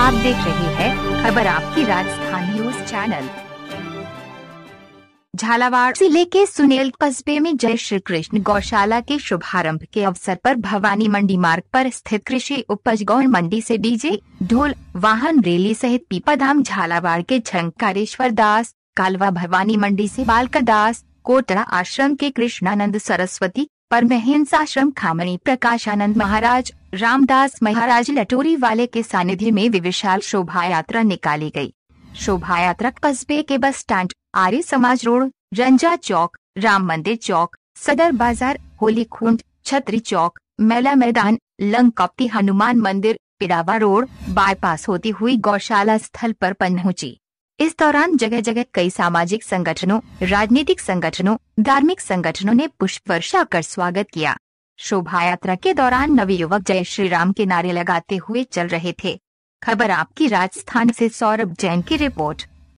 आप देख रहे हैं खबर आपकी राजस्थान न्यूज चैनल झालावाड़ जिले के सुनेल कस्बे में जय श्री कृष्ण गौशाला के शुभारंभ के अवसर पर भवानी मंडी मार्ग पर स्थित कृषि उपज गौर मंडी से डीजे ढोल वाहन रैली सहित पीपाधाम झालावाड़ के झंकारेश्वर दास कालवा भवानी मंडी से बालका दास कोटरा आश्रम के कृष्णानंद सरस्वती आश्रम खामनी प्रकाशानंद महाराज रामदास महाराज लटोरी वाले के सानिध्य में विशाल शोभा यात्रा निकाली गई। शोभा यात्रा कस्बे के बस स्टैंड आर्य समाज रोड रंजा चौक राम मंदिर चौक सदर बाजार होली खुंड छतरी चौक मेला मैदान लंगकप्ती हनुमान मंदिर पिड़ावा रोड बाईपास होती हुई गौशाला स्थल पर पहुंची इस दौरान जगह जगह कई सामाजिक संगठनों राजनीतिक संगठनों धार्मिक संगठनों ने पुष्प वर्षा कर स्वागत किया शोभा यात्रा के दौरान युवक जय श्री राम के नारे लगाते हुए चल रहे थे खबर आपकी राजस्थान से सौरभ जैन की रिपोर्ट